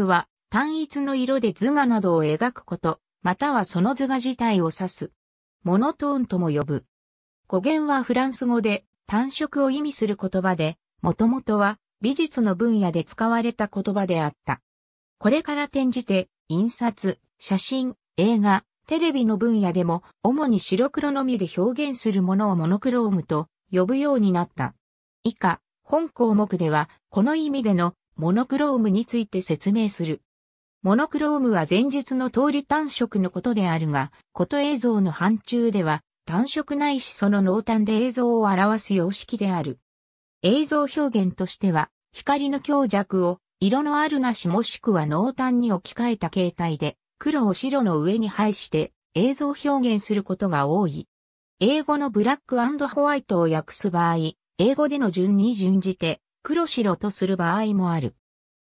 プは単一の色で図画などを描くこと、またはその図画自体を指す。モノトーンとも呼ぶ。語源はフランス語で単色を意味する言葉で、もともとは美術の分野で使われた言葉であった。これから転じて、印刷、写真、映画、テレビの分野でも、主に白黒のみで表現するものをモノクロームと呼ぶようになった。以下、本項目では、この意味でのモノクロームについて説明する。モノクロームは前述の通り単色のことであるが、こと映像の範疇では単色ないしその濃淡で映像を表す様式である。映像表現としては、光の強弱を色のあるなしもしくは濃淡に置き換えた形態で、黒を白の上に配して映像表現することが多い。英語のブラックホワイトを訳す場合、英語での順に準じて、黒白とする場合もある。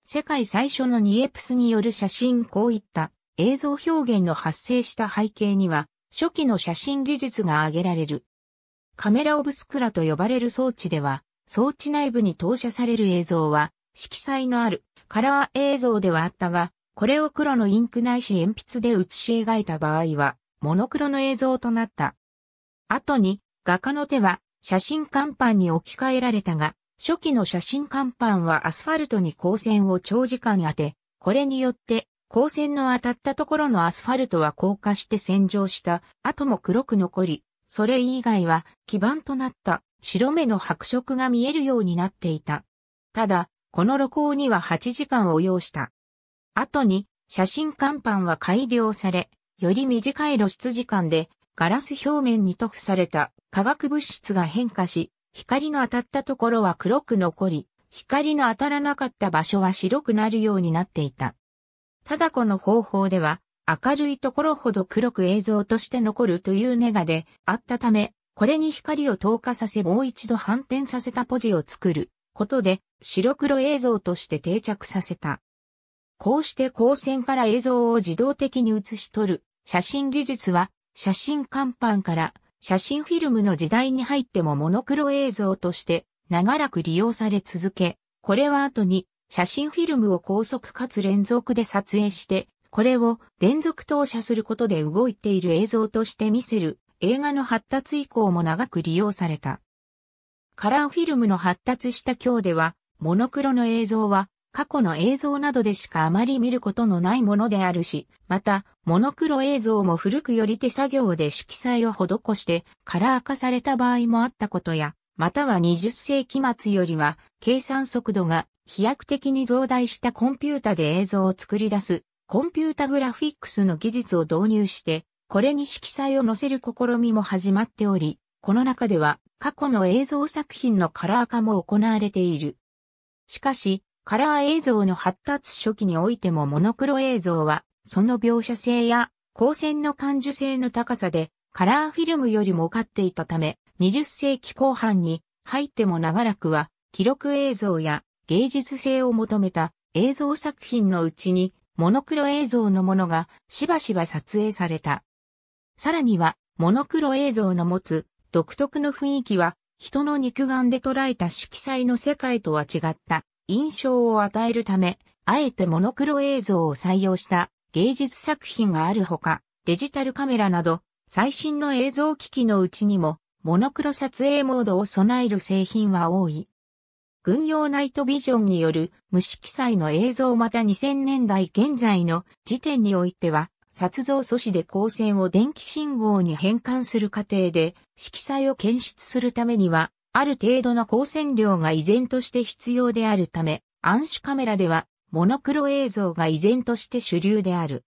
世界最初のニエプスによる写真こういった映像表現の発生した背景には初期の写真技術が挙げられる。カメラオブスクラと呼ばれる装置では装置内部に投射される映像は色彩のあるカラー映像ではあったが、これを黒のインクないし鉛筆で写し描いた場合は、モノクロの映像となった。後に、画家の手は写真看板に置き換えられたが、初期の写真看板はアスファルトに光線を長時間当て、これによって光線の当たったところのアスファルトは硬化して洗浄した後も黒く残り、それ以外は基板となった白目の白色が見えるようになっていた。ただ、この露光には8時間を要した。後に写真看板は改良され、より短い露出時間でガラス表面に塗布された化学物質が変化し、光の当たったところは黒く残り、光の当たらなかった場所は白くなるようになっていた。ただこの方法では、明るいところほど黒く映像として残るというネガであったため、これに光を透過させもう一度反転させたポジを作ることで白黒映像として定着させた。こうして光線から映像を自動的に写し取る写真技術は写真看板から写真フィルムの時代に入ってもモノクロ映像として長らく利用され続け、これは後に写真フィルムを高速かつ連続で撮影して、これを連続投射することで動いている映像として見せる映画の発達以降も長く利用された。カラーフィルムの発達した今日では、モノクロの映像は過去の映像などでしかあまり見ることのないものであるし、また、モノクロ映像も古くより手作業で色彩を施してカラー化された場合もあったことや、または20世紀末よりは計算速度が飛躍的に増大したコンピュータで映像を作り出すコンピュータグラフィックスの技術を導入して、これに色彩を乗せる試みも始まっており、この中では過去の映像作品のカラー化も行われている。しかし、カラー映像の発達初期においてもモノクロ映像は、その描写性や光線の感受性の高さで、カラーフィルムよりも勝っていたため、20世紀後半に入っても長らくは、記録映像や芸術性を求めた映像作品のうちに、モノクロ映像のものがしばしば撮影された。さらには、モノクロ映像の持つ独特の雰囲気は、人の肉眼で捉えた色彩の世界とは違った印象を与えるため、あえてモノクロ映像を採用した芸術作品があるほか、デジタルカメラなど最新の映像機器のうちにもモノクロ撮影モードを備える製品は多い。軍用ナイトビジョンによる無色彩の映像また2000年代現在の時点においては、撮像素子で光線を電気信号に変換する過程で色彩を検出するためにはある程度の光線量が依然として必要であるため、暗視カメラでは、モノクロ映像が依然として主流である。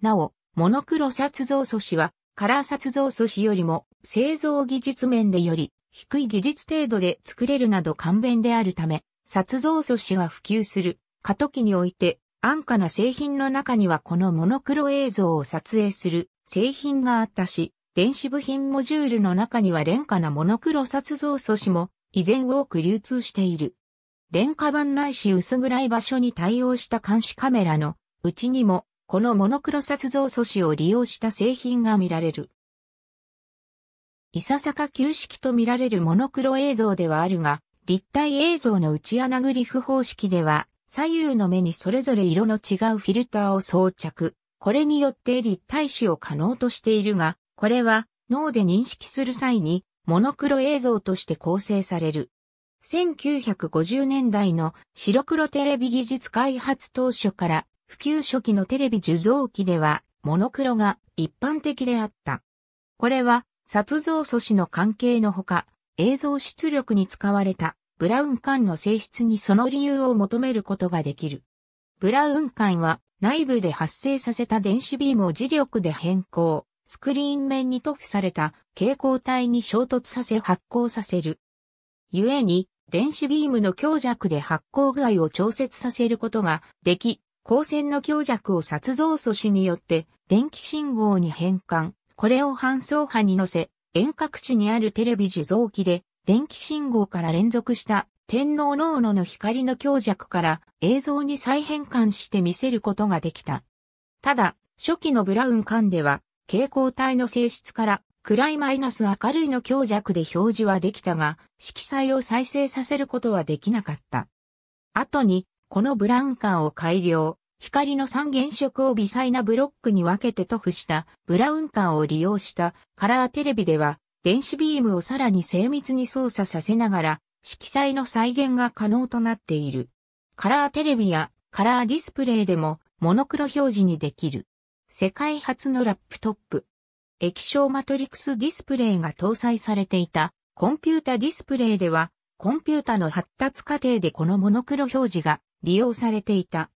なお、モノクロ撮像素子は、カラー撮像素子よりも、製造技術面でより、低い技術程度で作れるなど簡便であるため、撮像素子が普及する過渡期において、安価な製品の中にはこのモノクロ映像を撮影する製品があったし、電子部品モジュールの中には廉価なモノクロ撮像素子も依然多く流通している。廉価版ないし薄暗い場所に対応した監視カメラのうちにもこのモノクロ撮像素子を利用した製品が見られる。いささか旧式と見られるモノクロ映像ではあるが、立体映像の内穴グリフ方式では、左右の目にそれぞれ色の違うフィルターを装着。これによって立体視を可能としているが、これは脳で認識する際にモノクロ映像として構成される。1950年代の白黒テレビ技術開発当初から普及初期のテレビ受像機ではモノクロが一般的であった。これは撮像素子の関係のほか映像出力に使われたブラウン管の性質にその理由を求めることができる。ブラウン管は内部で発生させた電子ビームを磁力で変更。スクリーン面に塗布された蛍光体に衝突させ発光させる。故に、電子ビームの強弱で発光具合を調節させることができ、光線の強弱を殺像素子によって電気信号に変換。これを搬送波に乗せ、遠隔地にあるテレビ受像機で電気信号から連続した天皇脳のの光の強弱から映像に再変換して見せることができた。ただ、初期のブラウン管では蛍光体の性質から暗いマイナス明るいの強弱で表示はできたが、色彩を再生させることはできなかった。後に、このブラウン管を改良、光の三原色を微細なブロックに分けて塗布したブラウン管を利用したカラーテレビでは電子ビームをさらに精密に操作させながら色彩の再現が可能となっている。カラーテレビやカラーディスプレイでもモノクロ表示にできる。世界初のラップトップ。液晶マトリクスディスプレイが搭載されていたコンピュータディスプレイでは、コンピュータの発達過程でこのモノクロ表示が利用されていた。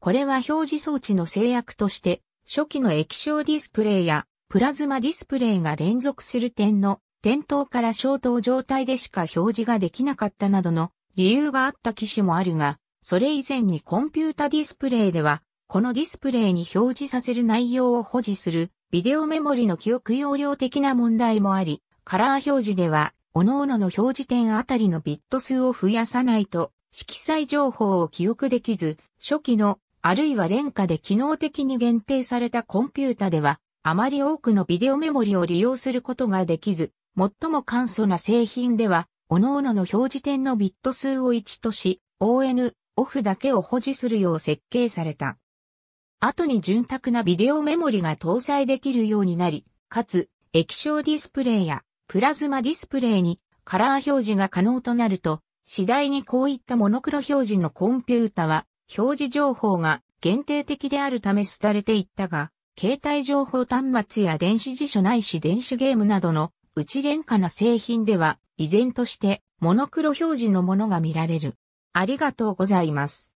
これは表示装置の制約として、初期の液晶ディスプレイやプラズマディスプレイが連続する点の点灯から消灯状態でしか表示ができなかったなどの理由があった機種もあるが、それ以前にコンピュータディスプレイではこのディスプレイに表示させる内容を保持するビデオメモリの記憶容量的な問題もあり、カラー表示では、各々の表示点あたりのビット数を増やさないと、色彩情報を記憶できず、初期の、あるいは廉価で機能的に限定されたコンピュータでは、あまり多くのビデオメモリを利用することができず、最も簡素な製品では、各々の表示点のビット数を1とし、ON、OFF だけを保持するよう設計された。後に潤沢なビデオメモリが搭載できるようになり、かつ、液晶ディスプレイやプラズマディスプレイにカラー表示が可能となると、次第にこういったモノクロ表示のコンピュータは、表示情報が限定的であるため廃れていったが、携帯情報端末や電子辞書ないし電子ゲームなどの内廉価な製品では、依然としてモノクロ表示のものが見られる。ありがとうございます。